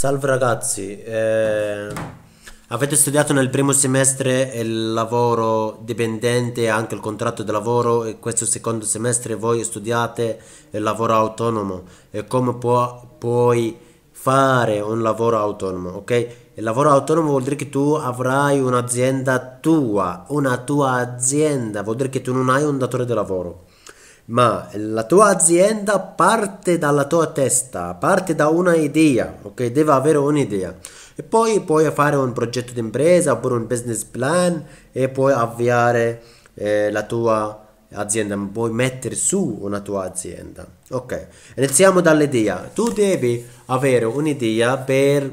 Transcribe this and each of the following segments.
Salve ragazzi, eh, avete studiato nel primo semestre il lavoro dipendente e anche il contratto di lavoro e questo secondo semestre voi studiate il lavoro autonomo e come può, puoi fare un lavoro autonomo, ok? Il lavoro autonomo vuol dire che tu avrai un'azienda tua, una tua azienda, vuol dire che tu non hai un datore di lavoro ma la tua azienda parte dalla tua testa, parte da una idea, ok? Deve avere un'idea. E poi puoi fare un progetto d'impresa oppure un business plan e puoi avviare eh, la tua azienda, puoi mettere su una tua azienda. Ok, iniziamo dall'idea. Tu devi avere un'idea per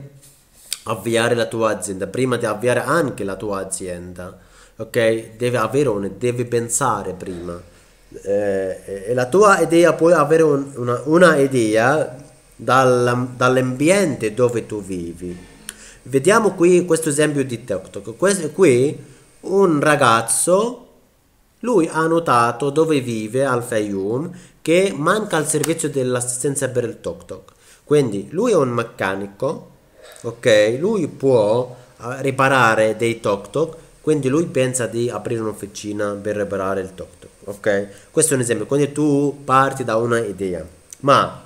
avviare la tua azienda, prima di avviare anche la tua azienda. Ok, devi avere un, devi pensare prima eh, la tua idea puoi avere un, una, una, idea dal, dall'ambiente dove tu vivi. Vediamo qui questo esempio di TikTok. Questo, qui un ragazzo, lui ha notato dove vive al Fayum che manca il servizio dell'assistenza per il TikTok. Quindi lui è un meccanico, ok? Lui può eh, riparare dei TikTok quindi lui pensa di aprire un'officina per reparare il toc toc, ok? Questo è un esempio, quindi tu parti da una idea, ma,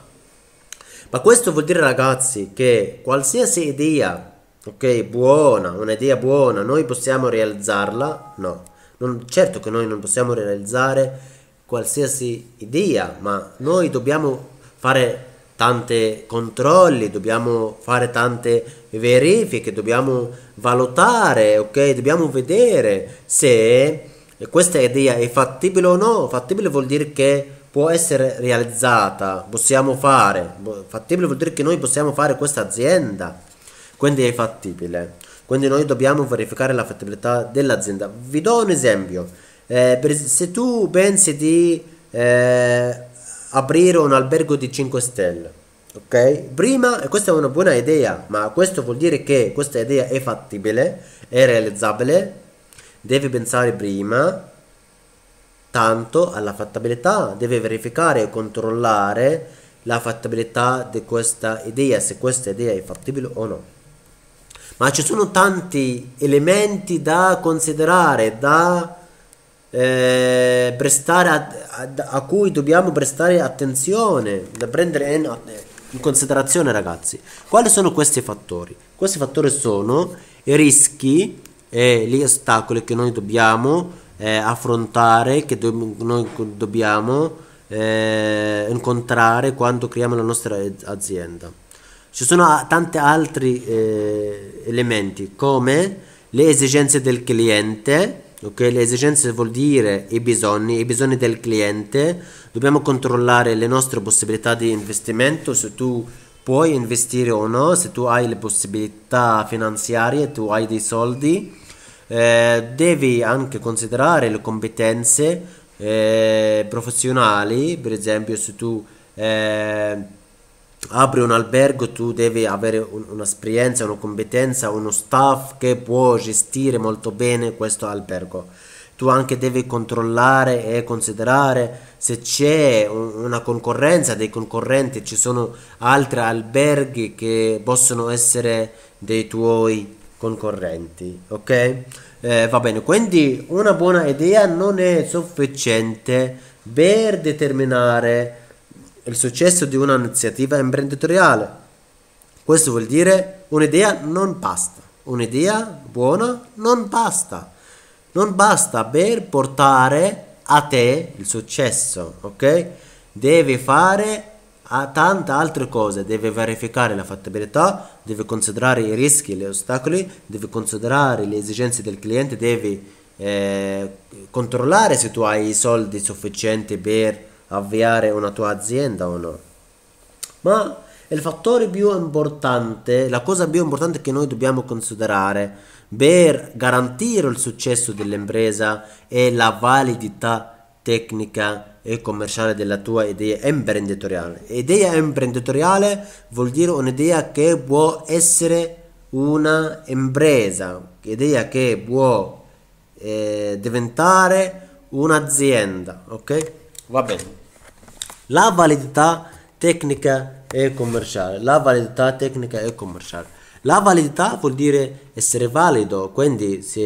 ma questo vuol dire ragazzi che qualsiasi idea, ok, buona, un'idea buona, noi possiamo realizzarla? No, non, certo che noi non possiamo realizzare qualsiasi idea, ma noi dobbiamo fare tanti controlli, dobbiamo fare tante verifiche, dobbiamo valutare, ok? Dobbiamo vedere se questa idea è fattibile o no. Fattibile vuol dire che può essere realizzata, possiamo fare. Fattibile vuol dire che noi possiamo fare questa azienda, quindi è fattibile. Quindi noi dobbiamo verificare la fattibilità dell'azienda. Vi do un esempio. Eh, se tu pensi di eh, aprire un albergo di 5 stelle. Ok? Prima, questa è una buona idea, ma questo vuol dire che questa idea è fattibile, è realizzabile. Devi pensare prima tanto alla fattibilità, devi verificare e controllare la fattibilità di questa idea, se questa idea è fattibile o no. Ma ci sono tanti elementi da considerare, da eh, prestare a, a, a, cui dobbiamo prestare attenzione, da prendere in, in considerazione ragazzi. Quali sono questi fattori? Questi fattori sono i rischi e gli ostacoli che noi dobbiamo eh, affrontare, che do, noi dobbiamo eh, incontrare quando creiamo la nostra azienda. Ci sono tanti altri eh, elementi come le esigenze del cliente, ok? Le esigenze vuol dire i bisogni, i bisogni del cliente, dobbiamo controllare le nostre possibilità di investimento, se tu puoi investire o no, se tu hai le possibilità finanziarie, tu hai dei soldi, eh, devi anche considerare le competenze eh, professionali, per esempio se tu... Eh, apri un albergo tu devi avere un, un'esperienza, una competenza, uno staff che può gestire molto bene questo albergo. Tu anche devi controllare e considerare se c'è un, una concorrenza dei concorrenti, ci sono altri alberghi che possono essere dei tuoi concorrenti, ok? Eh, va bene, quindi una buona idea non è sufficiente per determinare il successo di un'iniziativa imprenditoriale. Questo vuol dire un'idea non basta, un'idea buona non basta, non basta per portare a te il successo, ok? Devi fare ah, tante altre cose, devi verificare la fattibilità, devi considerare i rischi, gli ostacoli, devi considerare le esigenze del cliente, devi eh, controllare se tu hai i soldi sufficienti per avviare una tua azienda o no. Ma il fattore più importante, la cosa più importante che noi dobbiamo considerare per garantire il successo dell'impresa è la validità tecnica e commerciale della tua idea imprenditoriale. Idea imprenditoriale vuol dire un'idea che può essere una impresa, idea che può eh, diventare un'azienda, ok? Va bene la validità tecnica e commerciale. La validità tecnica e commerciale. La validità vuol dire essere valido, quindi se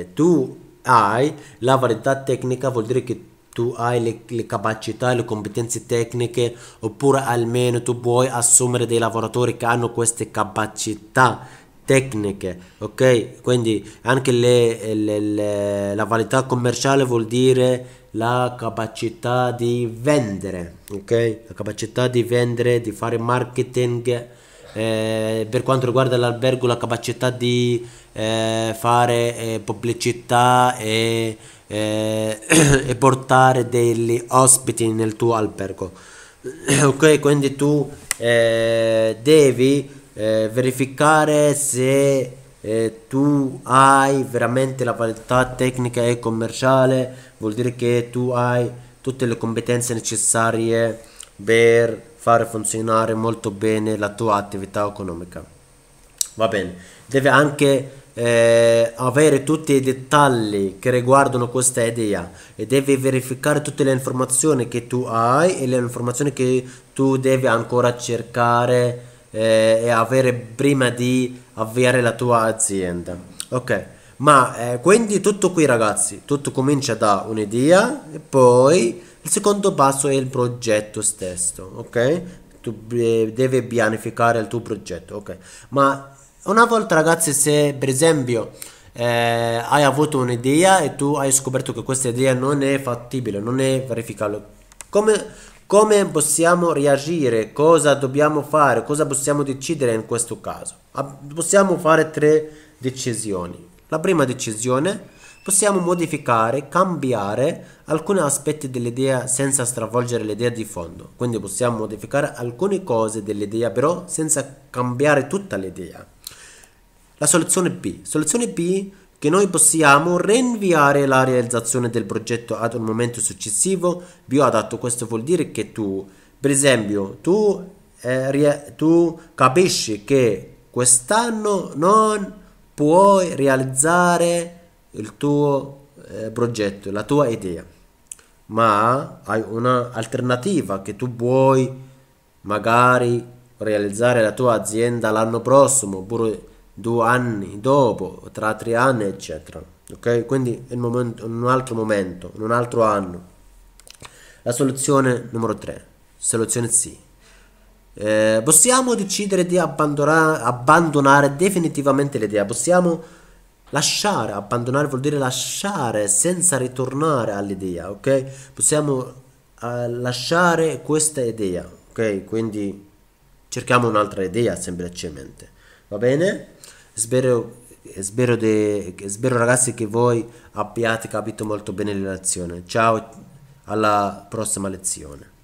eh, tu hai la validità tecnica vuol dire che tu hai le, le, capacità, le competenze tecniche oppure almeno tu puoi assumere dei lavoratori che hanno queste capacità tecniche, ok? Quindi anche le, le, le, la validità commerciale vuol dire la capacità di vendere, ok? La capacità di vendere, di fare marketing. Eh, per quanto riguarda l'albergo, la capacità di eh, fare eh, pubblicità e, eh, e portare degli ospiti nel tuo albergo. ok, quindi tu eh, devi eh, verificare se eh, tu hai veramente la validità tecnica e commerciale, vuol dire che tu hai tutte le competenze necessarie per far funzionare molto bene la tua attività economica. Va bene, deve anche eh, avere tutti i dettagli che riguardano questa idea e devi verificare tutte le informazioni che tu hai e le informazioni che tu devi ancora cercare eh, e avere prima di avviare la tua azienda. Ok, ma eh, quindi tutto qui ragazzi, tutto comincia da un'idea e poi il secondo passo è il progetto stesso, ok? Tu eh, devi pianificare il tuo progetto, ok? Ma una volta ragazzi se per esempio... Eh, hai avuto un'idea e tu hai scoperto che questa idea non è fattibile, non è verificabile, come, come possiamo reagire? Cosa dobbiamo fare? Cosa possiamo decidere in questo caso? Possiamo fare tre decisioni. La prima decisione possiamo modificare, cambiare alcuni aspetti dell'idea senza stravolgere l'idea di fondo. Quindi possiamo modificare alcune cose dell'idea però senza cambiare tutta l'idea. La soluzione B. Soluzione B che noi possiamo rinviare la realizzazione del progetto ad un momento successivo più adatto. Questo vuol dire che tu, per esempio, tu, eh, tu capisci che quest'anno non puoi realizzare il tuo eh, progetto, la tua idea, ma hai un'alternativa che tu puoi magari realizzare la tua azienda l'anno prossimo oppure due anni dopo, tra tre anni, eccetera. Ok? Quindi è momento, in un altro momento, in un altro anno. La soluzione numero 3, soluzione sì. Eh, possiamo decidere di abbandonare, abbandonare definitivamente l'idea, possiamo lasciare, abbandonare vuol dire lasciare senza ritornare all'idea, ok? Possiamo eh, lasciare questa idea, ok? Quindi cerchiamo un'altra idea semplicemente va bene? Spero, spero, de, spero ragazzi che voi abbiate capito molto bene la lezione. Ciao, alla prossima lezione.